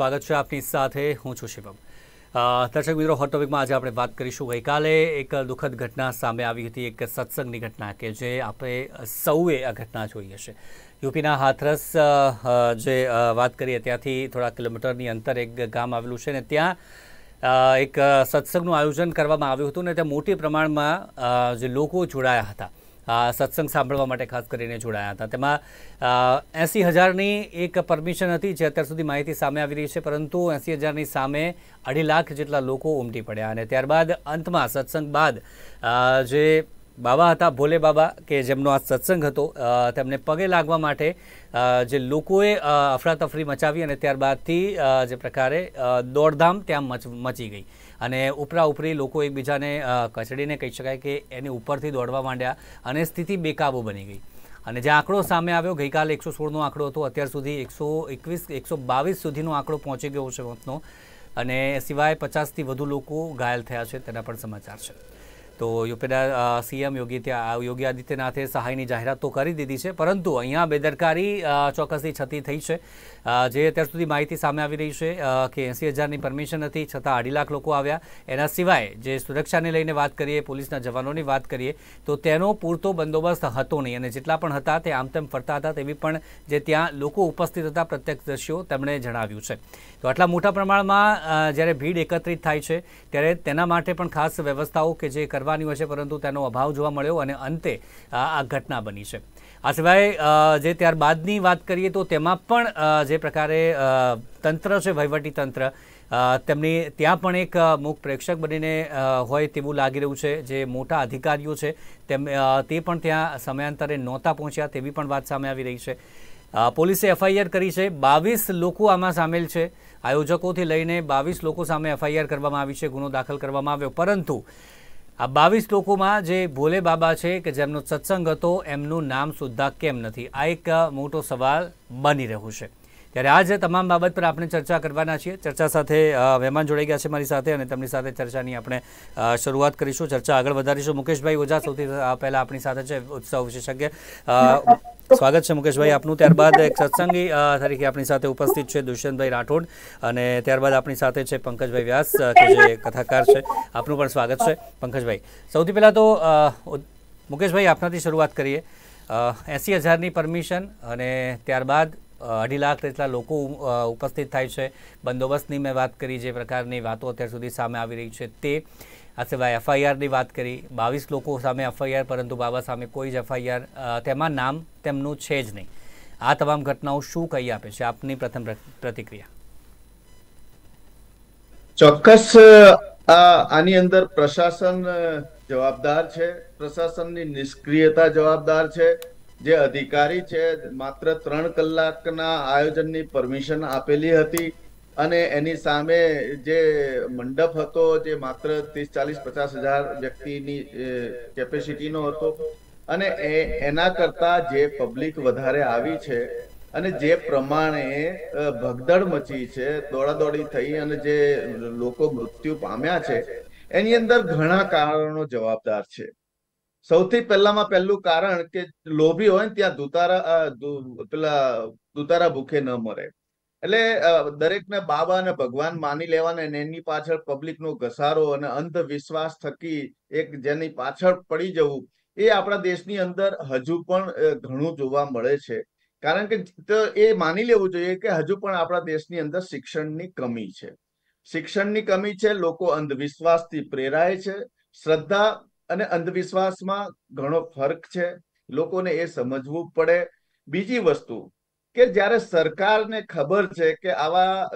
સ્વાગત છે આપની સાથે હું છું શિવમ દર્શક મિત્રો હોટ ટોપિકમાં આજે આપણે વાત કરીશું ગઈકાલે એક દુઃખદ ઘટના સામે આવી હતી એક સત્સંગની ઘટના કે જે આપણે સૌએ આ ઘટના જોઈ હશે યુપીના હાથરસ જે વાત કરીએ ત્યાંથી થોડા કિલોમીટરની અંતર એક ગામ આવેલું છે ને ત્યાં એક સત્સંગનું આયોજન કરવામાં આવ્યું હતું ને ત્યાં મોટી પ્રમાણમાં જે લોકો જોડાયા હતા સત્સંગ સાંભળવા માટે ખાસ કરીને જોડાયા હતા તેમાં એંસી હજારની એક પરમિશન હતી જે અત્યાર સુધી માહિતી સામે આવી રહી છે પરંતુ એંસી હજારની સામે અઢી લાખ જેટલા લોકો ઉમટી પડ્યા અને ત્યારબાદ અંતમાં સત્સંગ બાદ જે બાબા હતા ભોલે બાબા કે જેમનો આ સત્સંગ હતો તેમને પગે લાગવા માટે જે લોકોએ અફરાતફરી મચાવી અને ત્યારબાદથી જે પ્રકારે દોડધામ ત્યાં મચ મચી ગઈ અને ઉપરા ઉપરી લોકો એકબીજાને કચડીને કહી શકાય કે એની ઉપરથી દોડવા માંડ્યા અને સ્થિતિ બેકાબુ બની ગઈ અને જે આંકડો સામે આવ્યો ગઈકાલે એકસો સોળનો આંકડો હતો અત્યાર સુધી એકસો એકવીસ એકસો બાવીસ સુધીનો આંકડો પહોંચી ગયો છે મોતનો અને સિવાય પચાસથી વધુ લોકો ઘાયલ થયા છે તેના પણ સમાચાર છે તો યુપીના સીએમ યોગી ત્યાં યોગી આદિત્યનાથે સહાયની જાહેરાત તો કરી દીધી છે પરંતુ અહીંયા બેદરકારી ચોક્કસથી છતી થઈ છે જે અત્યાર સુધી માહિતી સામે આવી રહી છે કે એંસી હજારની પરમિશન હતી છતાં અઢી લાખ લોકો આવ્યા એના સિવાય જે સુરક્ષાને લઈને વાત કરીએ પોલીસના જવાનોની વાત કરીએ તો તેનો પૂરતો બંદોબસ્ત હતો નહીં અને જેટલા પણ હતા તે આમતેમ ફરતા હતા તેવી પણ જે ત્યાં લોકો ઉપસ્થિત હતા પ્રત્યક્ષદર્શીઓ તેમણે જણાવ્યું છે તો આટલા મોટા પ્રમાણમાં જ્યારે ભીડ એકત્રિત થાય છે ત્યારે તેના માટે પણ ખાસ વ્યવસ્થાઓ કે જે કરવાની હોય છે પરંતુ તેનો અભાવ જોવા મળ્યો અને અંતે આ ઘટના બની છે આ સિવાય જે ત્યારબાદની વાત કરીએ તો તેમાં પણ જે પ્રકારે તંત્ર છે વહીવટી તંત્ર તેમની ત્યાં પણ એક મૂક પ્રેક્ષક બનીને હોય તેવું લાગી રહ્યું છે જે મોટા અધિકારીઓ છે તેમ તે પણ ત્યાં સમયાંતરે નહોતા પહોંચ્યા તેવી પણ વાત સામે આવી રહી છે પોલીસે એફઆઈઆર કરી છે બાવીસ લોકો આમાં સામેલ છે આયોજકોથી લઈને બાવીસ લોકો સામે એફઆઈઆર કરવામાં આવી છે ગુનો દાખલ કરવામાં આવ્યો પરંતુ આ બાવીસ લોકોમાં જે ભોલે બાબા છે કે જેમનો સત્સંગ હતો એમનું નામ સુદ્ધા કેમ નથી આ એક મોટો સવાલ બની રહ્યો છે ત્યારે આજે તમામ બાબત પર આપણે ચર્ચા કરવાના છીએ ચર્ચા સાથે મહેમાન જોડાઈ ગયા છે મારી સાથે અને તેમની સાથે ચર્ચાની આપણે શરૂઆત કરીશું ચર્ચા આગળ વધારીશું મુકેશભાઈ ઓઝા સૌથી પહેલાં આપણી સાથે છે ઉત્સવ વિશેષજ્ઞ સ્વાગત છે મુકેશભાઈ આપનું ત્યારબાદ એક સત્સંગી તરીકે આપણી સાથે ઉપસ્થિત છે દુષ્યંતભાઈ રાઠોડ અને ત્યારબાદ આપણી સાથે છે પંકજભાઈ વ્યાસ કે જે કથાકાર છે આપનું પણ સ્વાગત છે પંકજભાઈ સૌથી પહેલાં તો મુકેશભાઈ આપનાથી શરૂઆત કરીએ એંસી હજારની પરમિશન અને ત્યારબાદ અઢી લાખ જેટલા લોકો ઉપસ્થિત થાય છે બંદોબસ્તની મેં વાત કરી જે પ્રકારની વાતો અત્યાર સુધી સામે આવી રહી છે તે આ સિવાય એફઆઈઆરની વાત કરી બાવીસ લોકો સામે એફઆઈઆર પરંતુ બાબા સામે કોઈ જ એફઆઈઆર તેમાં નામ તેમનું છે જ નહીં આ તમામ ઘટનાઓ શું કહી આપે છે આપની પ્રથમ પ્રતિક્રિયા ચોક્કસ આની અંદર પ્રશાસન જવાબદાર છે પ્રશાસનની નિષ્ક્રિયતા જવાબદાર છે જે અધિકારી છે માત્ર ત્રણ કલાકના આયોજનની પરમિશન આપેલી હતી અને એની સામે જે મંડપ હતો જે માત્ર ત્રીસ ચાલીસ પચાસ હજાર વ્યક્તિની કેપેસિટીનો હતો અને એના કરતા જે પબ્લિક વધારે આવી છે અને જે પ્રમાણે ભગદડ મચી છે દોડાદોડી થઈ અને જે લોકો મૃત્યુ પામ્યા છે એની અંદર ઘણા કારણો જવાબદાર છે સૌથી પહેલામાં પહેલું કારણ કે લોભી હોય ને ત્યાં દુતારા પેલા દુતારા ભૂખે ન મરે એટલે દરેકને બાબા અને ભગવાન માની લેવાને એની પાછળ પબ્લિકનો ઘસારો અને અંધવિશ્વાસ થકી એક જેની પાછળ પડી જવું એ આપણા દેશની અંદર હજુ પણ ઘણું જોવા મળે છે કારણ કે એ માની લેવું જોઈએ કે હજુ પણ આપણા દેશની અંદર શિક્ષણની કમી છે શિક્ષણની કમી છે લોકો અંધવિશ્વાસથી પ્રેરાય છે શ્રદ્ધા અને અંધવિશ્વાસમાં ઘણો ફરક છે લોકોને એ સમજવું પડે બીજી વસ્તુ કે જ્યારે સરકારને ખબર છે કે આવા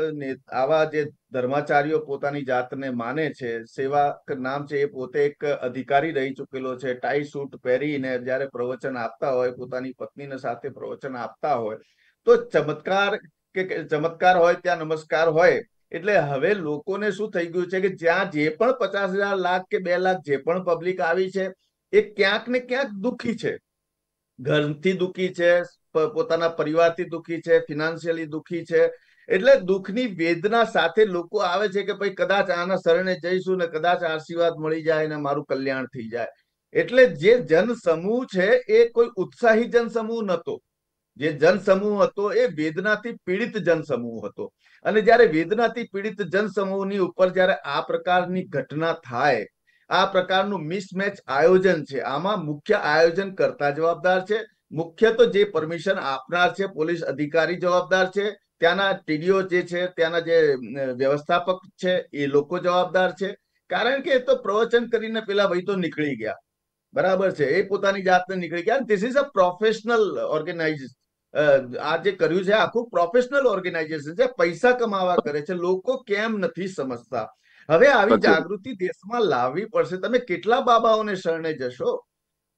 આવા જે ધર્માચાર્યો પોતાની જાતને માને છે સેવા નામ છે એ પોતે એક અધિકારી રહી ચૂકેલો છે ટાઈ સૂટ પહેરીને જ્યારે પ્રવચન આપતા હોય પોતાની પત્નીને સાથે પ્રવચન આપતા હોય તો ચમત્કાર કે ચમત્કાર હોય ત્યાં નમસ્કાર હોય એટલે હવે લોકોને શું થઈ ગયું છે કે જ્યાં જે પણ પચાસ હજાર લાખ કે બે લાખ જે પણ પબ્લિક આવી છે એ ક્યાંક ને ક્યાંક દુઃખી છે ઘરથી દુઃખી છે પોતાના પરિવારથી દુખી છે ફિનાન્શિયલી દુખી છે એટલે દુઃખની વેદના સાથે લોકો આવે છે કે ભાઈ કદાચ આના શરણે જઈશું ને કદાચ આશીર્વાદ મળી જાય ને મારું કલ્યાણ થઈ જાય એટલે જે જનસમૂહ છે એ કોઈ ઉત્સાહી જનસમૂહ નહોતો જે જનસમૂહ હતો એ વેદનાથી પીડિત જનસમૂહ હતો અને જ્યારે વેદનાથી પીડિત જનસમૂહની ઉપર જ્યારે આ પ્રકારની ઘટના થાય આ પ્રકારનું મિસમેચ આયોજન છે આમાં મુખ્ય આયોજન કરતા જવાબદાર છે મુખ્ય તો જે પરમિશન આપનાર છે પોલીસ અધિકારી જવાબદાર છે ત્યાંના ટીડીઓ જે છે ત્યાંના જે વ્યવસ્થાપક છે એ લોકો જવાબદાર છે કારણ કે એ તો પ્રવચન કરીને પેલા ભાઈ તો નીકળી ગયા બરાબર છે એ પોતાની જાતને નીકળી ગયા this is a professional organise આ જે કર્યું છે આખું પ્રોફેશનલ ઓર્ગેનાઇઝેશન છે પૈસા કમાવા કરે છે લોકો કેમ નથી સમજતા હવે આવી જાગૃતિ દેશમાં લાવવી પડશે તમે કેટલા બાબાઓને શરણે જશો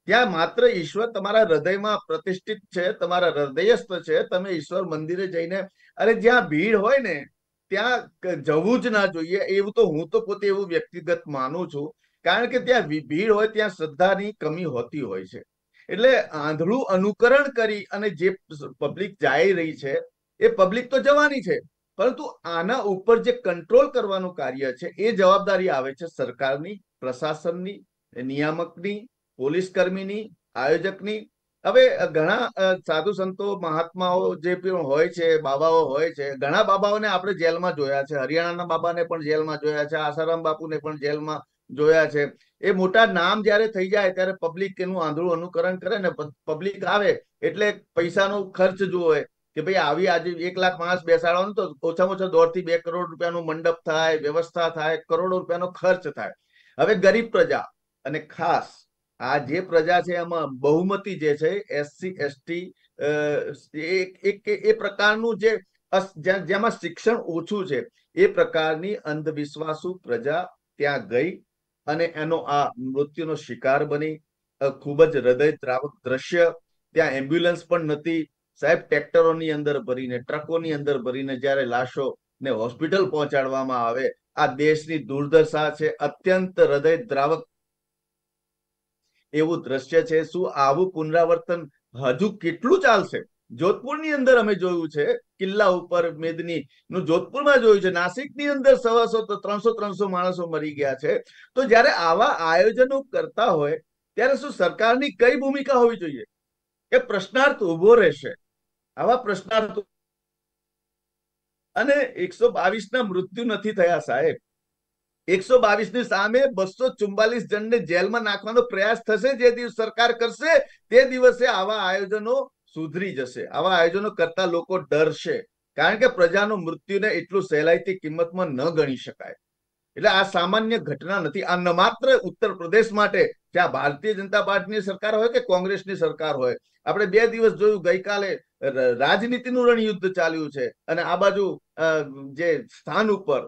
ત્યાં માત્ર ઈશ્વર તમારા હૃદયમાં પ્રતિષ્ઠિત છે તમારા હૃદયસ્થ છે તમે ઈશ્વર મંદિરે જઈને અરે જ્યાં ભીડ હોય ને ત્યાં જવું જ ના જોઈએ એવું તો હું તો પોતે એવું વ્યક્તિગત માનું છું કારણ કે ત્યાં ભીડ હોય ત્યાં શ્રદ્ધાની કમી હોતી હોય છે એટલે આંધળું અનુકરણ કરી અને જે પબ્લિક જાય રહી છે એ પબ્લિક તો જવાની છે પરંતુ આના ઉપર જે કંટ્રોલ કરવાનું કાર્ય છે એ જવાબદારી આવે છે સરકારની પ્રશાસનની નિયામકની પોલીસ કર્મીની આયોજકની હવે ઘણા સાધુ સંતો મહાત્માઓ જે પણ હોય છે બાબાઓ હોય છે ઘણા બાબાઓને આપણે જેલમાં જોયા છે હરિયાણાના બાબાને પણ જેલમાં જોયા છે આસારામ બાપુને પણ જેલમાં જોયા છે એ મોટા નામ જ્યારે થઈ જાય ત્યારે પબ્લિક એનું આંધળું અનુકરણ કરે ને પબ્લિક આવે એટલે પૈસાનો ખર્ચ જુએ કે ભાઈ આવી આજે એક લાખ માણસ બેસાડવાનું તો ઓછામાં ઓછા દોઢ થી બે કરોડ રૂપિયાનું મંડપ થાય વ્યવસ્થા થાય કરોડો રૂપિયાનો ખર્ચ થાય હવે ગરીબ પ્રજા અને ખાસ આ જે પ્રજા છે એમાં બહુમતી જે છે એસસી એસટી એ પ્રકારનું જે જેમાં શિક્ષણ ઓછું છે એ પ્રકારની અંધવિશ્વાસુ પ્રજા ત્યાં ગઈ અને એનો આ મૃત્યુનો શિકાર બની ખૂબ જ હૃદય દ્રાવક દ્રશ્ય ત્યાં એમ્બ્યુલન્સ પણ નથી સાહેબ ટ્રેક્ટરોની અંદર ભરીને ટ્રકોની અંદર ભરીને જ્યારે લાશો ને હોસ્પિટલ પહોંચાડવામાં આવે આ દેશની દુર્દશા છે અત્યંત હૃદય દ્રાવક એવું દ્રશ્ય છે શું આવું પુનરાવર્તન હજુ કેટલું ચાલશે જોધપુરની અંદર અમે જોયું છે કિલ્લા ઉપર મેદની નું જોધપુરમાં જોયું છે નાસિકની અંદર સવાસો ત્રણસો ત્રણસો માણસો મરી ગયા છે તો જ્યારે આવા આયોજનો કરતા હોય ત્યારે શું સરકારની કઈ ભૂમિકા હોવી જોઈએ એ પ્રશ્નાર્થ ઉભો રહેશે આવા પ્રશ્નાર્થ અને એકસો બાવીસ ના મૃત્યુ નથી થયા સાહેબ એકસો બાવીસ ની સામે બસો ચુમ્બાલીસ જણને જેલમાં નાખવાનો પ્રયાસ થશે જે દિવસ સરકાર કરશે તે દિવસે આવા આયોજનો સુધરી જશે આવા આયોજનો કરતા લોકો ડરશે કારણ કે પ્રજાનું મૃત્યુને એટલું સહેલાઈથી કિંમતમાં ન ગણી શકાય એટલે આ સામાન્ય ઘટના નથી આ માત્ર ઉત્તર પ્રદેશ માટે જ્યાં ભારતીય જનતા પાર્ટીની સરકાર હોય કે કોંગ્રેસની સરકાર હોય આપણે બે દિવસ જોયું ગઈકાલે રાજનીતિનું રણયુદ્ધ ચાલ્યું છે અને આ બાજુ જે સ્થાન ઉપર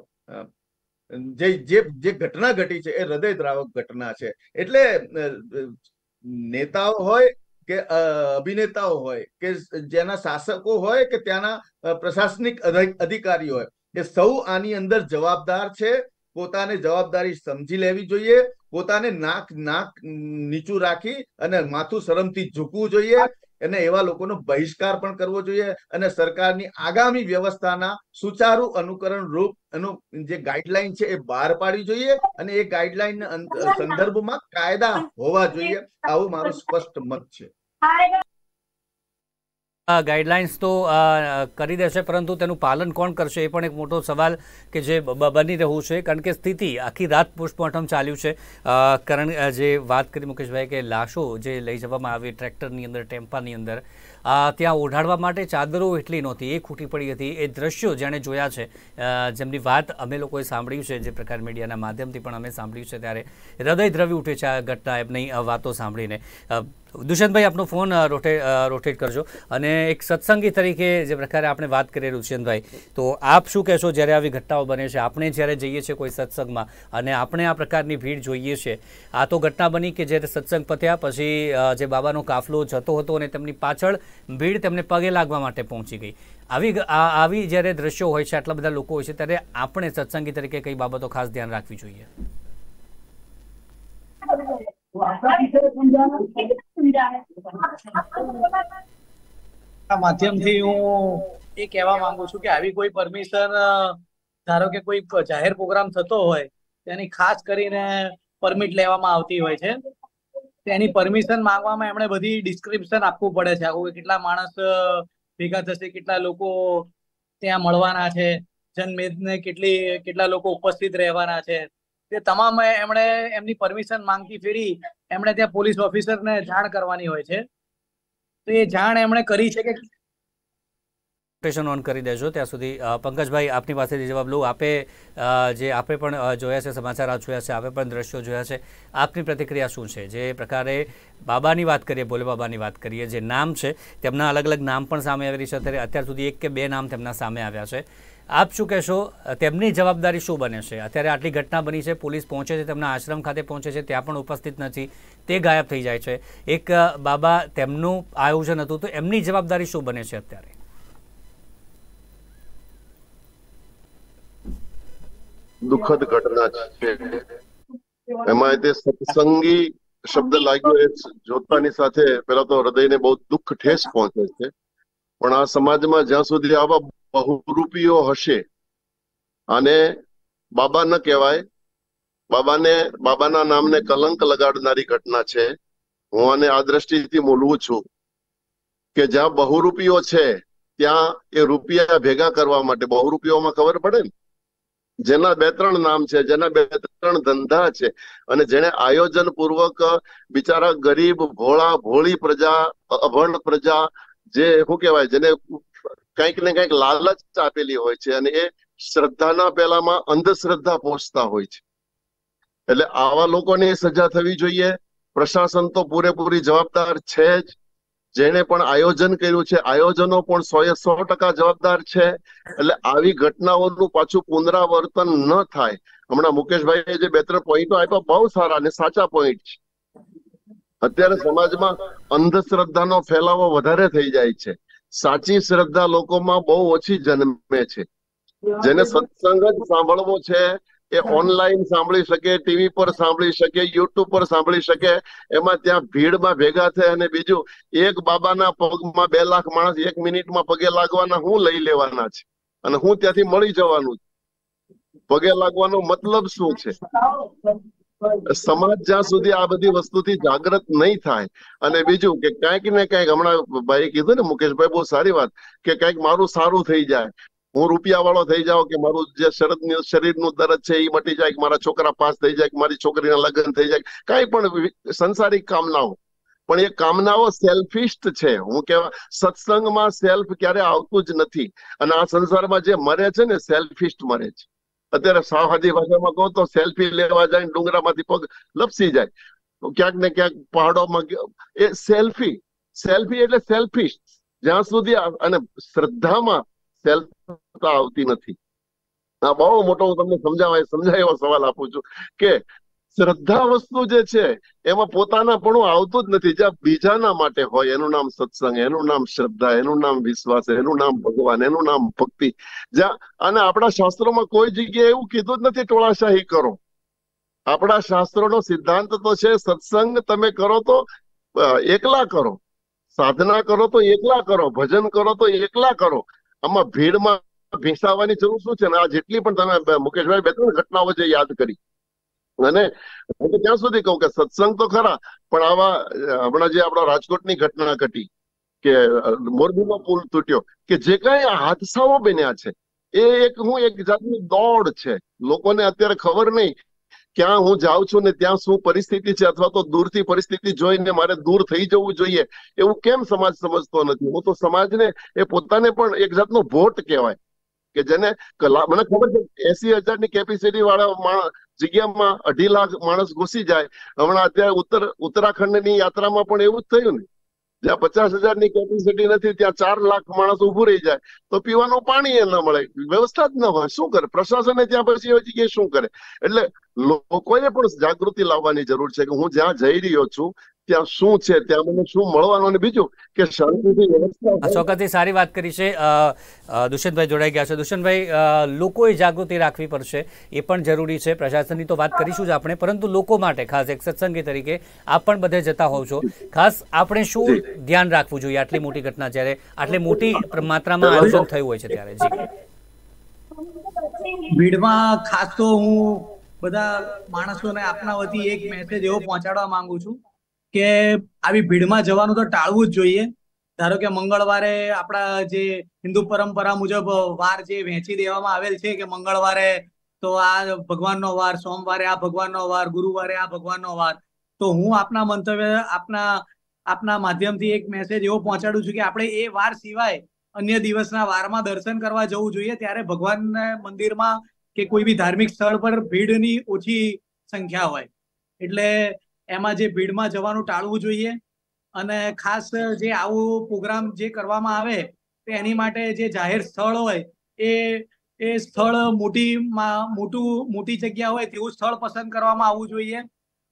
જે જે જે ઘટના ઘટી છે એ હૃદય દ્રાવક ઘટના છે એટલે નેતાઓ હોય કે અભિનેતાઓ હોય કે જેના શાસકો હોય કે ત્યાંના પ્રશાસનિક અધિકારીઓ હોય કે સૌ આની અંદર જવાબદાર છે પોતાને જવાબદારી સમજી લેવી જોઈએ પોતાને નાક નાક નીચું રાખી અને માથું શરમથી ઝૂકવું જોઈએ અને એવા લોકોનો બહિષ્કાર પણ કરવો જોઈએ અને સરકારની આગામી વ્યવસ્થાના સુચારુ અનુકરણ રૂપ એનું જે ગાઈડલાઈન છે એ બહાર પાડવી જોઈએ અને એ ગાઈડલાઈન સંદર્ભમાં કાયદા હોવા જોઈએ આવું મારું સ્પષ્ટ મત છે ગાઈડલાઇન્સ તો કરી દેશે પરંતુ તેનું પાલન કોણ કરશે એ પણ એક મોટો સવાલ કે જે બની રહ્યું છે કારણ કે સ્થિતિ આખી રાત પોસ્ટમોર્ટમ ચાલ્યું છે કારણ જે વાત કરી મુકેશભાઈ કે લાશો જે લઈ જવામાં આવી ટ્રેક્ટરની અંદર ટેમ્પાની અંદર ત્યાં ઓઢાડવા માટે ચાદરો એટલી નહોતી એ ખૂટી પડી હતી એ દ્રશ્યો જેણે જોયા છે જેમની વાત અમે લોકોએ સાંભળ્યું છે જે પ્રકાર મીડિયાના માધ્યમથી પણ અમે સાંભળ્યું છે ત્યારે હૃદય દ્રવી ઉઠે છે આ ઘટના એમની વાતો સાંભળીને દુષ્યંતભાઈ આપનો ફોન રોટેટ કરજો અને એક સત્સંગી તરીકે જે પ્રકારે આપણે વાત કરીએ દુષ્યંતભાઈ તો આપ શું કહેશો જ્યારે આવી ઘટનાઓ બને છે આપણે જ્યારે જઈએ છીએ કોઈ સત્સંગમાં અને આપણે આ પ્રકારની ભીડ જોઈએ છે આ તો ઘટના બની કે જ્યારે સત્સંગ પત્યા પછી જે બાબાનો કાફલો જતો હતો અને તેમની પાછળ ભીડ તેમને પગે લાગવા માટે પહોંચી ગઈ આવી આવી જ્યારે દ્રશ્યો હોય છે આટલા બધા લોકો હોય છે ત્યારે આપણે સત્સંગી તરીકે કઈ બાબતો ખાસ ધ્યાન રાખવી જોઈએ માધ્યમથી હું એ કહેવા માંગુ છું કે આવી કોઈ પરમિશન ધારો કે કોઈ જાહેર પ્રોગ્રામ થતો હોય તેની ખાસ કરીને પરમિટ લેવામાં આવતી હોય છે તેની પરમિશન માંગવામાં એમણે બધી ડિસ્ક્રિપ્શન આપવું પડે છે આવું કેટલા માણસ ભેગા થશે કેટલા લોકો ત્યાં મળવાના છે જનમેદને કેટલી કેટલા લોકો ઉપસ્થિત રહેવાના છે તે તમામ એમણે એમની પરમિશન માંગતી ફેરી એમણે ત્યાં પોલીસ ઓફિસરને જાણ કરવાની હોય છે તો એ જાણ એમણે કરી છે કે ઓન કરી દેજો ત્યાં સુધી પંકજભાઈ આપની પાસેથી જવાબ લઉં આપે જે આપે પણ જોયા છે સમાચાર જોયા છે આપે પણ દ્રશ્યો જોયા છે આપની પ્રતિક્રિયા શું છે જે પ્રકારે બાબાની વાત કરીએ ભોલે બાબાની વાત કરીએ જે નામ છે તેમના અલગ અલગ નામ પણ સામે આવી રહ્યા છે અત્યારે અત્યાર સુધી એક કે બે નામ તેમના સામે આવ્યા છે આપ શું કહેશો તેમની જવાબદારી શું બને છે અત્યારે આટલી ઘટના બની છે પોલીસ પહોંચે છે તેમના આશ્રમ ખાતે પહોંચે છે ત્યાં પણ ઉપસ્થિત નથી તે ગાયબ થઈ જાય છે એક બાબા તેમનું આયોજન હતું તો એમની જવાબદારી શું બને છે અત્યારે દુઃખદ ઘટના છે એમાં તે સત્સંગી શબ્દ લાગ્યો એ જોતાની સાથે પેલા તો હૃદયને બહુ દુઃખ ઠેસ પહોંચે છે પણ આ સમાજમાં જ્યાં સુધી આવા બહુરૂપીઓ હશે અને બાબા ન કહેવાય બાબાને બાબાના નામને કલંક લગાડનારી ઘટના છે હું આને આ દ્રષ્ટિથી મૂલવું છું કે જ્યાં બહુરૂપીઓ છે ત્યાં એ રૂપિયા ભેગા કરવા માટે બહુરૂપીઓમાં ખબર પડે ને જેના બે ત્રણ નામ છે જેના બે ત્રણ ધંધા છે અને જેને આયોજન પૂર્વક બિચારા ગરીબ ભોળા ભોળી પ્રજા અભણ પ્રજા જે શું કહેવાય જેને કંઈક ને કંઈક લાલચ આપેલી હોય છે અને એ શ્રદ્ધાના પેલામાં અંધશ્રદ્ધા પહોંચતા હોય છે એટલે આવા લોકોને સજા થવી જોઈએ પ્રશાસન તો પૂરેપૂરી જવાબદાર છે જ જેને પણ આયોજન કર્યું છે આયોજનો પણ સો એ સો ટકા જવાબદાર છે એટલે આવી ઘટનાઓનું પાછું પુનરાવર્તન ન થાય હમણાં મુકેશભાઈ જે બે ત્રણ પોઈન્ટો આપ્યા બહુ સારા અને સાચા પોઈન્ટ છે અત્યારે સમાજમાં અંધશ્રદ્ધાનો ફેલાવો વધારે થઈ જાય છે સાચી શ્રદ્ધા લોકોમાં બહુ ઓછી જન્મે છે જેને સત્સંગ જ સાંભળવો છે એ ઓનલાઈન સાંભળી શકે ટીવી પર સાંભળી શકે યુટ્યુબ પર સાંભળી શકે એમાં ત્યાં ભીડમાં ભેગા થાય અને બીજું એક બાબાના પગમાં બે લાખ માણસ એક મિનિટમાં પગે લાગવાના હું લઈ લેવાના છે અને હું ત્યાંથી મળી જવાનું છે પગે લાગવાનો મતલબ શું છે સમાજ જ્યાં સુધી આ બધી વસ્તુથી જાગૃત નહીં થાય અને બીજું કે કઈક ને કઈક હમણાં ભાઈ કીધું ને મુકેશભાઈ બહુ સારી વાત કે કઈક મારું સારું થઈ જાય હું રૂપિયા વાળો થઈ જાઉં કે મારું જે શરદ શરીરનું દરદ છે એ મટી જાય કે મારા છોકરા પાસ થઈ જાય કે મારી છોકરીના લગ્ન થઈ જાય કઈ પણ સંસારિક કામનાઓ પણ એ કામનાઓ સેલ્ફિસ્ટ છે હું કેવા સત્સંગમાં સેલ્ફ ક્યારે આવતું જ નથી અને આ સંસારમાં જે મરે છે ને સેલ્ફિસ્ટ મરે છે અત્યારે સાહજી ભાષામાં કહો તો સેલ્ફી લેવા જાય ડુંગરામાંથી પગ લપસી જાય ક્યાંક ને ક્યાંક પહાડોમાં એ સેલ્ફી સેલ્ફી એટલે સેલ્ફી જ્યાં સુધી અને શ્રદ્ધામાં સેલ્ફ આવતી નથી આ બહુ મોટો હું તમને સમજાવવા સમજાય એવો સવાલ આપું છું કે શ્રદ્ધા વસ્તુ જે છે એમાં પોતાના પણ આવતું જ નથી જ્યાં બીજાના માટે હોય એનું નામ સત્સંગ એનું નામ શ્રદ્ધા એનું નામ વિશ્વાસ એનું નામ ભગવાન એનું નામ ભક્તિ જ્યાં અને આપણા શાસ્ત્રોમાં કોઈ જગ્યાએ એવું કીધું જ નથી ટોળાશાહી કરો આપણા શાસ્ત્રોનો સિદ્ધાંત તો છે સત્સંગ તમે કરો તો એકલા કરો સાધના કરો તો એકલા કરો ભજન કરો તો એકલા કરો આમાં ભીડમાં ભીસાવાની જરૂર શું છે ને આ જેટલી પણ તમે મુકેશભાઈ બે ત્રણ ઘટનાઓ જે યાદ કરી અને હું તો ત્યાં સુધી કહું કે સત્સંગ તો ખરા પણ આવા હમણાં જે આપણા રાજકોટની ઘટના ઘટી કે મોરબીનો પુલ તૂટ્યો કે જે કઈ હાદસાઓ બન્યા છે એ એક હું એક જાતની દોડ છે લોકોને અત્યારે ખબર નહીં ક્યાં હું જાઉં છું ને ત્યાં શું પરિસ્થિતિ છે અથવા તો દૂરથી પરિસ્થિતિ જોઈને મારે દૂર થઈ જવું જોઈએ એવું કેમ સમાજ સમજતો નથી હું તો સમાજને એ પોતાને પણ એક જાતનો વોટ કહેવાય કે જેને કલા મને ખબર છે એસી હજારની કેપેસિટી વાળા જગ્યામાં અઢી લાખ માણસ ઘૂસી જાય હમણાં અત્યારે ઉત્તર ઉત્તરાખંડની યાત્રામાં પણ એવું જ થયું ને જ્યાં પચાસ હજારની કેપેસિટી નથી ત્યાં ચાર લાખ માણસ ઉભું રહી જાય તો પીવાનું પાણી એ ન મળે વ્યવસ્થા જ ન હોય શું કરે પ્રશાસને ત્યાં પછી એ જગ્યાએ શું કરે એટલે લોકોએ પણ જાગૃતિ લાવવાની જરૂર છે કે હું જ્યાં જઈ રહ્યો છું ત્યાં શું છે ત્યાં મને શું મળવાનું અને બીજું કે શાંતિથી વ્યવસ્થા ચોક્કસથી સારી વાત કરી છે દુષ્યંતભાઈ જોડાઈ ગયા છે દુષ્યંતભાઈ લોકોએ જાગૃતિ રાખવી પડશે એ પણ જરૂરી છે પ્રશાસનની તો વાત કરીશું જ આપણે પરંતુ લોકો માટે ખાસ એક સત્સંગી તરીકે આપ પણ બધે જતા હોવ છો ખાસ આપણે શું ધ્યાન રાખવું જોઈએ આટલી મોટી ઘટના જ્યારે આટલી મોટી માત્રામાં આયોજન થયું હોય છે ત્યારે જી ભીડમાં ખાસ તો હું બધા માણસોને આપના વતી એક મેસેજ એવો પહોંચાડવા માંગુ છું કે આવી ભીડમાં જવાનું તો ટાળવું જ જોઈએ ધારો કે મંગળવારે આપણા જે હિન્દુ પરંપરા મુજબ વાર જે વહેંચી દેવામાં આવેલ છે કે મંગળવારે તો આ ભગવાનનો વાર સોમવારે આ ભગવાનનો વાર ગુરુવારે આ ભગવાનનો વાર તો હું આપના મંતવ્ય આપના આપના માધ્યમથી એક મેસેજ એવો પહોંચાડું છું કે આપણે એ વાર સિવાય અન્ય દિવસના વારમાં દર્શન કરવા જવું જોઈએ ત્યારે ભગવાન મંદિરમાં કે કોઈ બી ધાર્મિક સ્થળ પર ભીડની ઓછી સંખ્યા હોય એટલે એમાં જે ભીડમાં જવાનું ટાળવું જોઈએ અને ખાસ જે આવું પ્રોગ્રામ જે કરવામાં આવે તો એની માટે જે જાહેર સ્થળ હોય એ એ સ્થળ મોટી મોટું મોટી જગ્યા હોય તેવું સ્થળ પસંદ કરવામાં આવવું જોઈએ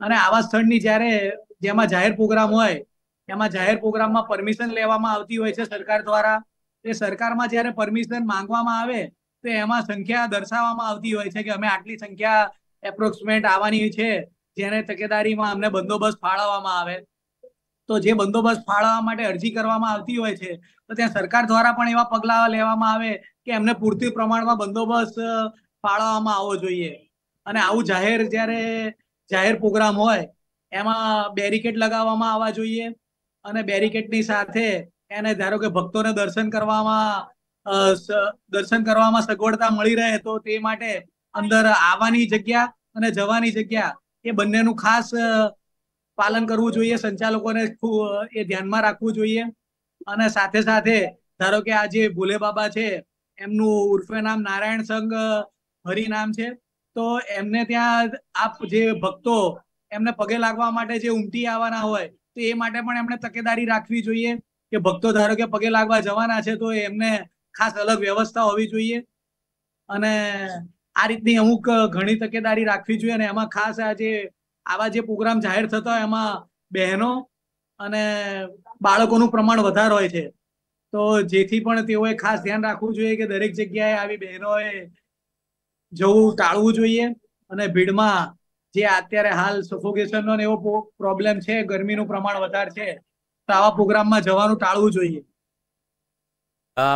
અને આવા સ્થળની જ્યારે જેમાં જાહેર પ્રોગ્રામ હોય એમાં જાહેર પ્રોગ્રામમાં પરમિશન લેવામાં આવતી હોય છે સરકાર દ્વારા એ સરકારમાં જ્યારે પરમિશન માંગવામાં આવે તો એમાં સંખ્યા દર્શાવવામાં આવતી હોય છે કે અમે આટલી સંખ્યા એપ્રોક્સિમેટ આવવાની છે જેને તકેદારીમાં અમને બંદોબસ્ત ફાળવવામાં આવે તો જે બંદોબસ્ત ફાળવવા માટે અરજી કરવામાં આવતી હોય છે તો ત્યાં સરકાર દ્વારા પણ એવા પગલાં લેવામાં આવે કે એમને પૂરતી પ્રમાણમાં બંદોબસ્ત ફાળવવામાં આવવો જોઈએ અને આવું જાહેર જ્યારે જાહેર પ્રોગ્રામ હોય એમાં બેરિકેડ લગાવવામાં આવવા જોઈએ અને બેરિકેડની સાથે એને ધારો કે ભક્તોને દર્શન કરવામાં દર્શન કરવામાં સગવડતા મળી રહે તો તે માટે અંદર આવવાની જગ્યા અને જવાની જગ્યા એ બંનેનું ખાસ પાલન કરવું જોઈએ સંચાલકોને એ ધ્યાનમાં રાખવું જોઈએ અને સાથે સાથે ધારો કે આ જે ભોલે બાબા છે એમનું ઉર્ફે નામ નારાયણ સંઘ હરિ નામ છે તો એમને ત્યાં આપ જે ભક્તો એમને પગે લાગવા માટે જે ઉમટી આવવાના હોય તો એ માટે પણ એમણે તકેદારી રાખવી જોઈએ કે ભક્તો ધારો કે પગે લાગવા જવાના છે તો એમને ખાસ અલગ વ્યવસ્થા હોવી જોઈએ અને આ રીતની અમુક ઘણી તકેદારી રાખવી જોઈએ અને એમાં ખાસ આ જે આવા જે પ્રોગ્રામ જાહેર થતા હોય એમાં બહેનો અને બાળકોનું પ્રમાણ વધારે હોય છે તો જેથી પણ તેઓએ ખાસ ધ્યાન રાખવું જોઈએ કે દરેક જગ્યાએ આવી બહેનોએ જવું ટાળવું જોઈએ અને ભીડમાં જે અત્યારે હાલ સફોકેશનનો એવો પ્રોબ્લેમ છે ગરમીનું પ્રમાણ વધારે છે તો આવા પ્રોગ્રામમાં જવાનું ટાળવું જોઈએ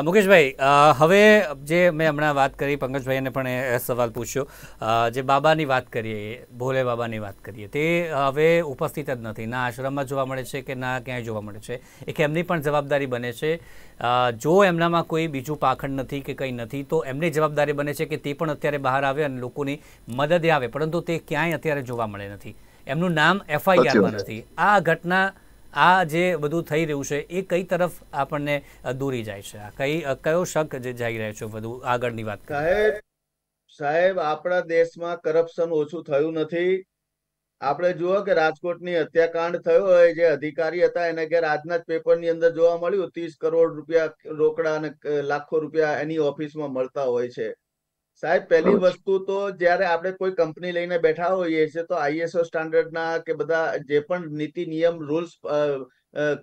મુકેશભાઈ હવે જે મેં હમણાં વાત કરી પંકજભાઈને પણ એ સવાલ પૂછ્યો જે બાબાની વાત કરીએ ભોલે બાબાની વાત કરીએ તે હવે ઉપસ્થિત જ નથી ના આશ્રમમાં જોવા મળે છે કે ના ક્યાંય જોવા મળે છે એક એમની પણ જવાબદારી બને છે જો એમનામાં કોઈ બીજું પાખંડ નથી કે કંઈ નથી તો એમની જવાબદારી બને છે કે તે પણ અત્યારે બહાર આવે અને લોકોની મદદે આવે પરંતુ તે ક્યાંય અત્યારે જોવા મળે નથી એમનું નામ એફઆઈઆરમાં નથી આ ઘટના આ જે બધું થઈ રહ્યું છે એ કઈ તરફ આપણને દોરી જાય છે કઈ કયો શક જે જઈ રહ્યો છે વધુ આગળની વાત સાહેબ સાહેબ આપણા દેશમાં કરપ્શન ઓછું થયું નથી આપણે જુઓ કે રાજકોટની હત્યાકાંડ થયો હોય જે અધિકારી હતા એને ઘેર આજના જ પેપરની અંદર જોવા મળ્યું ત્રીસ કરોડ રૂપિયા રોકડા અને લાખો રૂપિયા એની ઓફિસમાં મળતા હોય છે સાહેબ પહેલી વસ્તુ તો જ્યારે આપણે કોઈ કંપની લઈને બેઠા હોઈએ છીએ તો આઈએસઓ સ્ટાન્ડર્ડ ના કે બધા જે પણ નીતિ નિયમ રૂલ્સ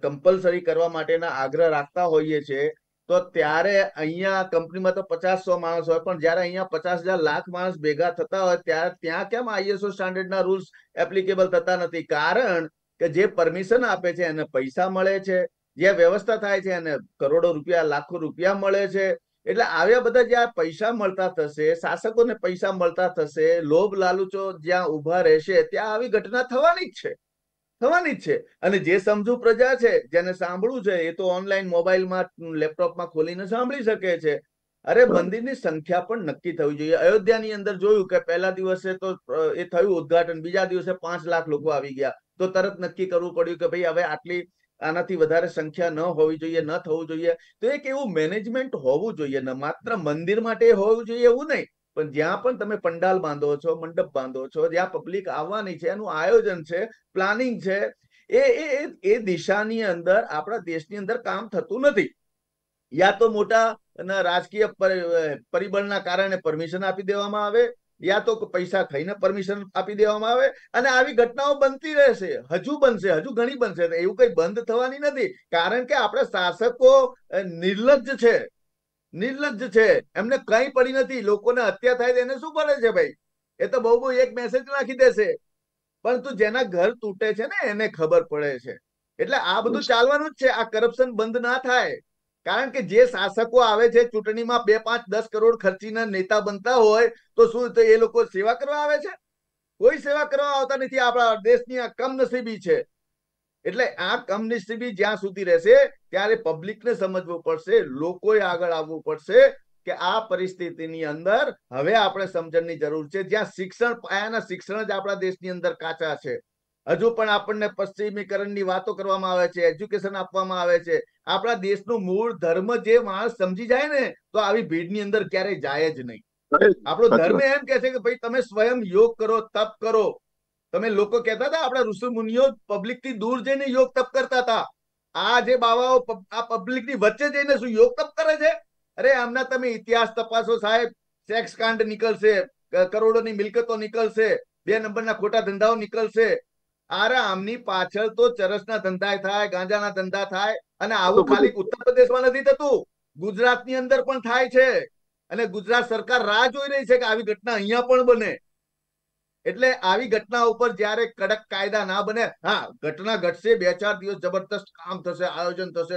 કમ્પલસરી કરવા માટેના આગ્રહ રાખતા હોઈએ છીએ તો ત્યારે અહીંયા કંપનીમાં તો પચાસ સો માણસ હોય પણ જ્યારે અહીંયા પચાસ હજાર લાખ માણસ ભેગા થતા હોય ત્યારે ત્યાં કેમ આઈએસઓ સ્ટાન્ડર્ડ ના રૂલ્સ એપ્લિકેબલ થતા નથી કારણ કે જે પરમિશન આપે છે એને પૈસા મળે છે જે વ્યવસ્થા થાય છે એને કરોડો રૂપિયા લાખો રૂપિયા મળે છે એટલે આવ્યા બધા જ્યાં પૈસા મળતા થશે શાસકોને પૈસા મળતા થશે લોભ લાલુચો જ્યાં ઉભા રહેશે ત્યાં આવી ઘટના થવાની જ છે થવાની જ છે અને જે સમજુ પ્રજા છે જેને સાંભળવું છે એ તો ઓનલાઈન મોબાઈલમાં લેપટોપમાં ખોલીને સાંભળી શકે છે અરે મંદિરની સંખ્યા પણ નક્કી થવી જોઈએ અયોધ્યાની અંદર જોયું કે પહેલા દિવસે તો એ થયું ઉદઘાટન બીજા દિવસે પાંચ લાખ લોકો આવી ગયા તો તરત નક્કી કરવું પડ્યું કે ભાઈ હવે આટલી આનાથી વધારે સંખ્યા ન હોવી જોઈએ ન થવું જોઈએ તો એક એવું મેનેજમેન્ટ હોવું જોઈએ ન માત્ર મંદિર માટે હોવું જોઈએ એવું નહીં પણ જ્યાં પણ તમે પંડાલ બાંધો છો મંડપ બાંધો છો જ્યાં પબ્લિક આવવાની છે એનું આયોજન છે પ્લાનિંગ છે એ એ એ દિશાની અંદર આપણા દેશની અંદર કામ થતું નથી યા તો મોટા રાજકીય પરિબળના કારણે પરમિશન આપી દેવામાં આવે યા તો પૈસા થઈને પરમિશન આપી દેવામાં આવે અને આવી ઘટનાઓ બનતી રહેશે હજુ બનશે હજુ ઘણી બનશે એવું કઈ બંધ થવાની નથી કારણ કે આપણે શાસકો નિર્લજ્જ છે નિર્લજ્જ છે એમને કઈ પડી નથી લોકોને હત્યા થાય એને શું પડે છે ભાઈ એ તો બહુ બહુ એક મેસેજ નાખી દેશે પણ તું જેના ઘર તૂટે છે ને એને ખબર પડે છે એટલે આ બધું ચાલવાનું જ છે આ કરપ્શન બંધ ના થાય કારણ કે જે શાસકો આવે છે ચૂંટણીમાં બે પાંચ દસ કરોડ ખર્ચીના નેતા બનતા હોય તો શું એ લોકો સેવા કરવા આવે છે કોઈ સેવા કરવા આવતા નથી આપણા દેશની આ કમનસીબી છે એટલે આ કમનસીબી જ્યાં સુધી રહેશે ત્યારે પબ્લિકને સમજવું પડશે લોકોએ આગળ આવવું પડશે કે આ પરિસ્થિતિની અંદર હવે આપણે સમજણની જરૂર છે જ્યાં શિક્ષણ પાયાના શિક્ષણ જ આપણા દેશની અંદર કાચા છે હજુ પણ આપણને પશ્ચિમીકરણની વાતો કરવામાં આવે છે એજ્યુકેશન આપવામાં આવે છે આપણા દેશનું મૂળ ધર્મ જે માણસ સમજી જાય ને તો આવી ભીડની અંદર ક્યારેય જાય જ નહીં આપણો ધર્મ એમ કે છે કે ભાઈ તમે સ્વયં યોગ કરો તપ કરો તમે લોકો કહેતા હતા આપણા ઋષિ મુનિઓ પબ્લિક થી દૂર જઈને યોગ તપ કરતા હતા આ જે બાવાઓ આ પબ્લિક ની વચ્ચે જઈને શું યોગ તપ કરે છે અરે આમના તમે ઇતિહાસ તપાસો સાહેબ સેક્સ કાંડ નીકળશે કરોડોની મિલકતો નીકળશે બે નંબરના ખોટા ધંધાઓ નીકળશે અરે આમની પાછળ તો ચરસના ધંધા થાય ગાંજાના ધંધા થાય અને આવું ખાલી ઉત્તર પ્રદેશમાં નથી થતું ગુજરાતની અંદર પણ થાય છે અને ગુજરાત સરકાર રાહ જોઈ રહી છે કે આવી ઘટના અહીંયા પણ બને એટલે આવી ઘટના ઉપર જ્યારે કડક કાયદા ના બને હા ઘટના ઘટશે બે ચાર દિવસ જબરદસ્ત કામ થશે આયોજન થશે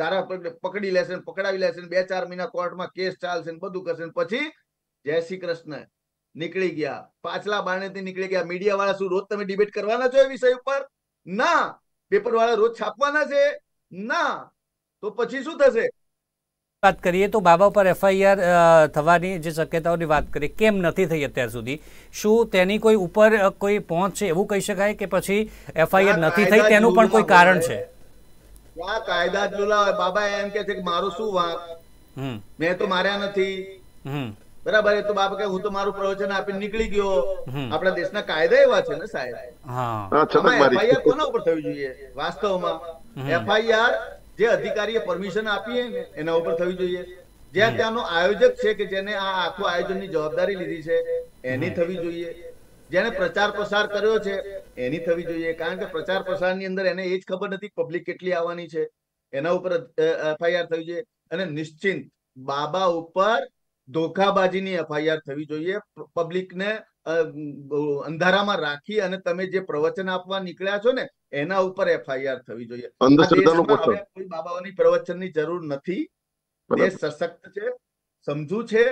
ધારા પકડી લેશે પકડાવી લેશે બે ચાર મહિના કોર્ટમાં કેસ ચાલશે બધું કરશે પછી જય શ્રી કૃષ્ણ નીકળી ગયા પાછલા બારણેથી નીકળી ગયા મીડિયા વાળા શું રોજ તમે ડિબેટ કરવાના છો એ વિષય ઉપર ના પેપર વાળા રોજ છાપવાના છે ના તો પછી શું થશે વાત કરીએ તો બાબા પર એફઆઈઆર થવાની જે શક્યતાઓની વાત કરીએ કેમ નથી થઈ અત્યાર સુધી શું તેની કોઈ ઉપર કોઈ પહોંચ છે એવું કહી શકાય કે પછી એફઆઈઆર નથી થઈ તેનું પણ કોઈ કારણ છે આ કાયદા જોલા બાબા એમ કે છે કે મારો શું વાંક મેં તો માર્યા નથી બરાબર એ તો બાપ કે હું તો મારું પ્રવચન આપીને નીકળી ગયો આપણા દેશના કાયદા એવા છે ને સાહેબ એફઆઈઆર કોના ઉપર થવી જોઈએ વાસ્તવમાં એફઆઈઆર જે અધિકારીએ પરમિશન આપીએ ને એના ઉપર થવી જોઈએ જ્યાં ત્યાંનો આયોજક છે કે જેને આ આખું આયોજનની જવાબદારી લીધી છે એની થવી જોઈએ જેને પ્રચાર પ્રસાર કર્યો છે એની થવી જોઈએ કારણ કે પ્રચાર પ્રસાર ની અંદર એને એ જ ખબર નથી પબ્લિક કેટલી આવવાની છે એના ઉપર એફઆઈઆર થવી જોઈએ અને નિશ્ચિંત બાબા ઉપર ધોખાબાજીની એફઆઈઆર થવી જોઈએ પબ્લિકને અંધારામાં રાખી અને તમે જે પ્રવચન આપવા નીકળ્યા છો ને એના ઉપર એફઆઈઆર થવી જોઈએ કોઈ બાબાઓની પ્રવચનની જરૂર નથી દેશ સશક્ત છે સમજુ છે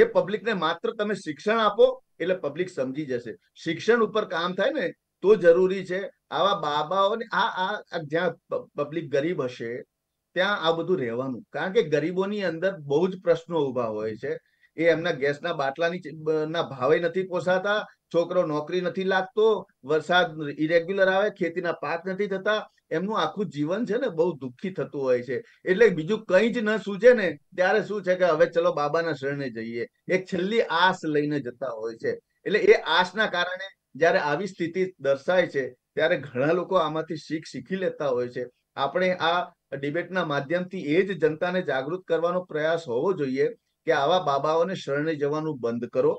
જે પબ્લિકને માત્ર તમે શિક્ષણ આપો એટલે પબ્લિક સમજી જશે શિક્ષણ ઉપર કામ થાય ને તો જરૂરી છે આવા બાબાઓને આ આ જ્યાં પબ્લિક ગરીબ હશે ત્યાં આ બધું રહેવાનું કારણ કે ગરીબોની અંદર બહુ જ પ્રશ્નો ઉભા હોય છે એ એમના ગેસના બાટલાની ના ભાવે નથી પોસાતા છોકરો નોકરી નથી લાગતો વરસાદ ઇરેગ્યુલર આવે ખેતીના પાક નથી થતા એમનું આખું જીવન છે ને બહુ દુઃખી થતું હોય છે એટલે બીજું કંઈ જ ન સૂચે ને ત્યારે શું છે કે હવે ચલો બાબાના શરણે જઈએ એક છેલ્લી આસ લઈને જતા હોય છે એટલે એ આશના કારણે જ્યારે આવી સ્થિતિ દર્શાય છે ત્યારે ઘણા લોકો આમાંથી શીખ શીખી લેતા હોય છે આપણે આ ડિબેટના માધ્યમથી એ જ જનતાને જાગૃત કરવાનો પ્રયાસ હોવો જોઈએ કે આવા બાબાઓને શરણે જવાનું બંધ કરો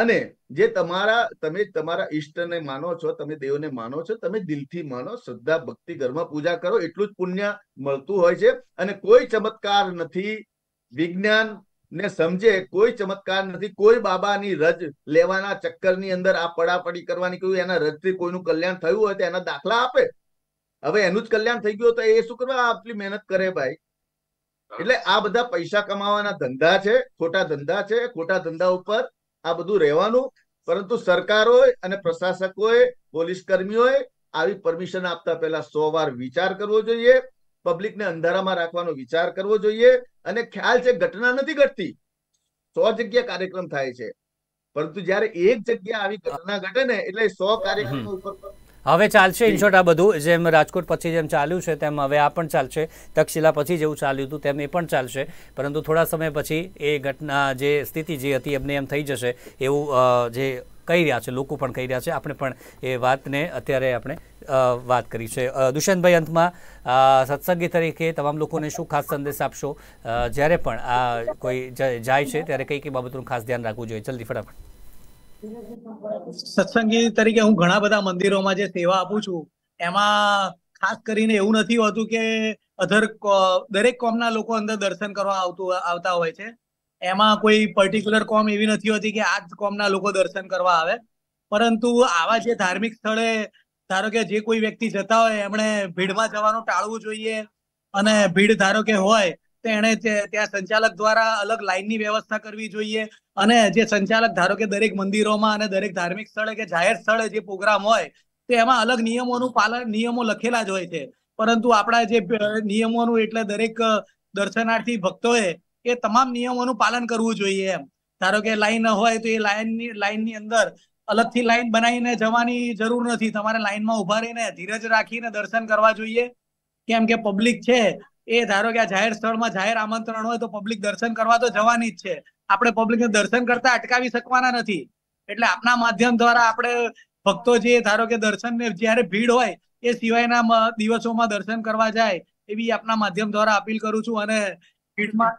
અને જે તમારા તમે તમારા ઈષ્ટને માનો છો તમે દેવને માનો છો તમે દિલથી માનો શ્રદ્ધા ભક્તિ ઘરમાં પૂજા કરો એટલું જ પુણ્ય મળતું હોય છે અને કોઈ ચમત્કાર નથી વિજ્ઞાન ને સમજે કોઈ ચમત્કાર નથી કોઈ બાબાની રજ લેવાના ચક્કરની અંદર આ પડાપડી કરવાની કહ્યું એના રજથી કોઈનું કલ્યાણ થયું હોય તો એના દાખલા આપે હવે એનું જ કલ્યાણ થઈ ગયું તો એ શું કરવા આટલી મહેનત કરે ભાઈ એટલે આ બધા પૈસા કમાવાના ધંધા છે ખોટા ધંધા છે ખોટા ધંધા ઉપર આ બધું રહેવાનું પરંતુ સરકારોએ અને પ્રશાસકોએ પોલીસ કર્મીઓએ આવી પરમિશન આપતા પહેલા સો વાર વિચાર કરવો જોઈએ પબ્લિકને અંધારામાં રાખવાનો વિચાર કરવો જોઈએ અને ખ્યાલ છે ઘટના નથી ઘટતી સો જગ્યા કાર્યક્રમ થાય છે પરંતુ જયારે એક જગ્યા આવી ઘટના ઘટે ને એટલે સો કાર્યક્રમ ઉપર હવે ચાલશે ઇનશોર્ટ આ બધું જેમ રાજકોટ પછી જેમ ચાલ્યું છે તેમ હવે આ પણ ચાલશે તક્ષશિલા પછી જેવું ચાલ્યું હતું તેમ એ પણ ચાલશે પરંતુ થોડા સમય પછી એ ઘટના જે સ્થિતિ જે હતી એમને એમ થઈ જશે એવું જે કહી રહ્યા છે લોકો પણ કહી રહ્યા છે આપણે પણ એ વાતને અત્યારે આપણે વાત કરી છે દુષ્યંતભાઈ અંતમાં સત્સંગી તરીકે તમામ લોકોને શું ખાસ સંદેશ આપશો જ્યારે પણ આ કોઈ જાય છે ત્યારે કઈ કઈ બાબતનું ખાસ ધ્યાન રાખવું જોઈએ જલ્દી ફટાફટ સત્સંગી તરીકે હું ઘણા બધા મંદિરોમાં જે સેવા આપું છું એમાં ખાસ કરીને એવું નથી હોતું કે અધર દરેક કોમના લોકો અંદર દર્શન કરવા આવતું આવતા હોય છે એમાં કોઈ પર્ટિક્યુલર કોમ એવી નથી હોતી કે આ જ કોમના લોકો દર્શન કરવા આવે પરંતુ આવા જે ધાર્મિક સ્થળે ધારો કે જે કોઈ વ્યક્તિ જતા હોય એમણે ભીડમાં જવાનું ટાળવું જોઈએ અને ભીડ ધારો કે હોય તેણે ત્યાં સંચાલક દ્વારા અલગ લાઇનની વ્યવસ્થા કરવી જોઈએ અને જે સંચાલક ધારો કે દરેક મંદિરોમાં અને દરેક ધાર્મિક સ્થળે કે જાહેર સ્થળે જે પ્રોગ્રામ હોય તો એમાં અલગ નિયમોનું પાલન નિયમો લખેલા જ હોય છે પરંતુ આપણા જે નિયમોનું એટલે દરેક દર્શનાર્થી ભક્તોએ એ તમામ નિયમોનું પાલન કરવું જોઈએ એમ ધારો કે લાઈન હોય તો એ લાઈનની લાઈનની અંદર અલગથી લાઈન બનાવીને જવાની જરૂર નથી તમારે લાઈનમાં ઉભા રહીને ધીરજ રાખીને દર્શન કરવા જોઈએ કેમ કે પબ્લિક છે એ ધારો કે આ જાહેર સ્થળમાં જાહેર આમંત્રણ હોય તો પબ્લિક દર્શન કરવા તો જવાની જ છે આપણે પબ્લિકને દર્શન કરતા અટકાવી શકવાના નથી એટલે આપના માધ્યમ દ્વારા આપણે ભક્તો જે ધારો કે દર્શનને જ્યારે ભીડ હોય એ સિવાયના દિવસોમાં દર્શન કરવા જાય એવી આપના માધ્યમ દ્વારા અપીલ કરું છું અને ભીડમાં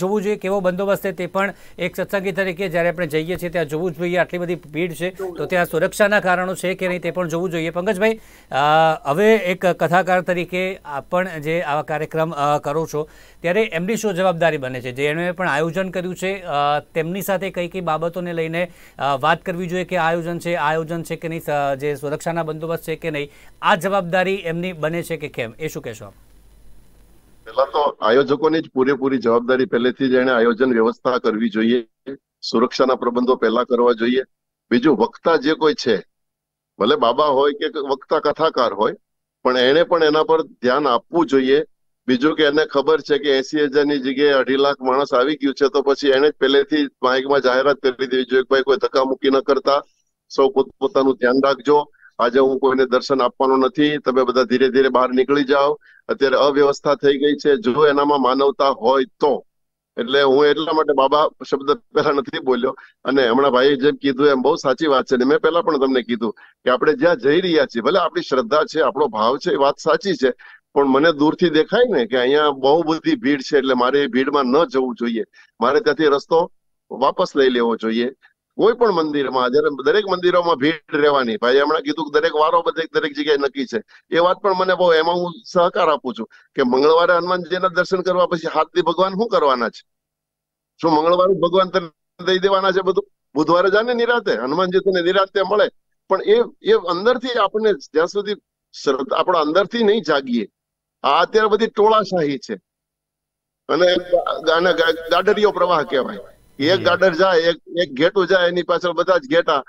જોવું જોઈએ કેવો બંદોબસ્ત છે તે પણ એક સત્સંગી તરીકે જ્યારે આપણે જઈએ છીએ ત્યાં જોવું જોઈએ આટલી બધી ભીડ છે તો ત્યાં સુરક્ષાના કારણો છે કે નહીં તે પણ જોવું જોઈએ પંકજભાઈ હવે એક કથાકાર તરીકે આપણ જે આવા કાર્યક્રમ કરો છો ત્યારે એમની શું જવાબદારી બને છે જે એમણે પણ આયોજન કર્યું છે તેમની સાથે કઈ કઈ બાબતોને લઈને વાત કરવી જોઈએ કે આયોજન છે આયોજન છે કે નહીં જે સુરક્ષાના બંદોબસ્ત છે કે નહીં આ જવાબદારી એમની બને છે કે કેમ એ શું કહેશો આપ પહેલા તો આયોજકોની જ પૂરેપૂરી જવાબદારી પહેલેથી જ એને આયોજન વ્યવસ્થા કરવી જોઈએ સુરક્ષાના પ્રબંધો પહેલા કરવા જોઈએ બીજું વક્તા જે કોઈ છે ભલે બાબા હોય કે વક્તા કથાકાર હોય પણ એને પણ એના પર ધ્યાન આપવું જોઈએ બીજું કે એને ખબર છે કે એસી હજાર ની જગ્યાએ અઢી લાખ માણસ આવી ગયું છે તો પછી એને જ પહેલેથી માઇકમાં જાહેરાત કરી દેવી જોઈએ ભાઈ કોઈ ધક્કામુક્કી ન કરતા સૌ પોતપોતાનું ધ્યાન રાખજો આજે હું કોઈને દર્શન આપવાનો નથી તમે બધા ધીરે ધીરે બહાર નીકળી જાઓ અત્યારે અવ્યવસ્થા થઈ ગઈ છે જો એનામાં માનવતા હોય તો એટલે હું એટલા માટે બાબા શબ્દ પહેલા નથી બોલ્યો અને હમણાં ભાઈએ જેમ કીધું એમ બહુ સાચી વાત છે ને મેં પહેલા પણ તમને કીધું કે આપણે જ્યાં જઈ રહ્યા છીએ ભલે આપણી શ્રદ્ધા છે આપણો ભાવ છે એ વાત સાચી છે પણ મને દૂરથી દેખાય ને કે અહીંયા બહુ બધી ભીડ છે એટલે મારે એ ભીડમાં ન જવું જોઈએ મારે ત્યાંથી રસ્તો વાપસ લઈ લેવો જોઈએ કોઈ પણ મંદિરમાં જયારે દરેક મંદિરોમાં ભીડ રહેવાની ભાઈ હમણાં કીધું કે દરેક વારો બધે દરેક જગ્યાએ નક્કી છે એ વાત પણ મને બહુ એમાં હું સહકાર આપું છું કે મંગળવારે હનુમાનજીના દર્શન કરવા પછી હાથથી ભગવાન શું કરવાના છે શું મંગળવારે ભગવાન તને દઈ દેવાના છે બધું બુધવારે જાને નિરાતે હનુમાનજી તને નિરાતે મળે પણ એ એ અંદરથી આપણને જ્યાં સુધી આપણા અંદરથી નહીં જાગીએ આ અત્યારે બધી ટોળાશાહી છે અને ગાડરીઓ પ્રવાહ કહેવાય એક ગાડર જાય એક એક ઘેટું જાય એની પાછળ બધા જ ગેટા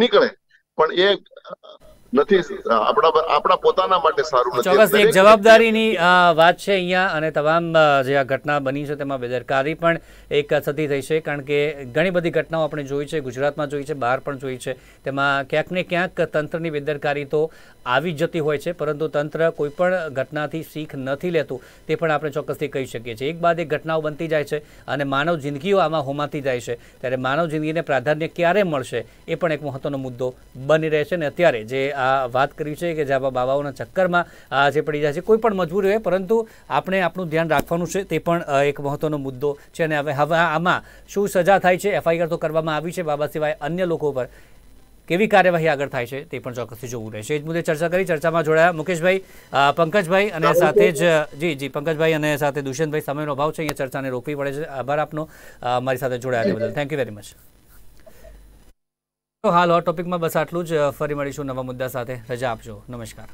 નીકળે પણ એક નથી આપણા આપણા પોતાના માટે સારું નથી ચોક્કસ એક જવાબદારીની વાત છે અહીંયા અને તમામ જે આ ઘટના બની છે તેમાં બેદરકારી પણ એક થતી થઈ છે કારણ કે ઘણી બધી ઘટનાઓ આપણે જોઈ છે ગુજરાતમાં જોઈ છે બહાર પણ જોઈ છે તેમાં ક્યાંક ને ક્યાંક તંત્રની બેદરકારી તો આવી જતી હોય છે પરંતુ તંત્ર કોઈ પણ ઘટનાથી શીખ નથી લેતું તે પણ આપણે ચોક્કસથી કહી શકીએ છીએ એક બાદ એક ઘટનાઓ બનતી જાય છે અને માનવ જિંદગીઓ આમાં હોમાતી જાય છે ત્યારે માનવ જિંદગીને પ્રાધાન્ય ક્યારે મળશે એ પણ એક મહત્વનો મુદ્દો બની રહે છે અને અત્યારે જે વાત કરી છે કે જ્યાં બાબાઓના ચક્કરમાં જે પડી જાય છે કોઈ પણ મજબૂરી હોય પરંતુ આપણે આપણું ધ્યાન રાખવાનું છે તે પણ એક મહત્ત્વનો મુદ્દો છે અને હવે હવે આમાં શું સજા થાય છે એફઆઈઆર તો કરવામાં આવી છે બાબા સિવાય અન્ય લોકો પર કેવી કાર્યવાહી આગળ થાય છે તે પણ ચોક્કસથી જોવું રહેશે એ જ મુદ્દે ચર્ચા કરી ચર્ચામાં જોડાયા મુકેશભાઈ પંકજભાઈ અને સાથે જ જી જી પંકજભાઈ અને સાથે દુષ્યંતભાઈ સમયનો અભાવ છે અહીંયા ચર્ચાને રોકવી પડે છે આભાર આપનો મારી સાથે જોડાયા બદલ થેન્ક યુ વેરી મચ હાલ હોટ ટોપિકમાં બસ આટલું જ ફરી મળીશું નવા મુદ્દા સાથે રજા આપજો નમસ્કાર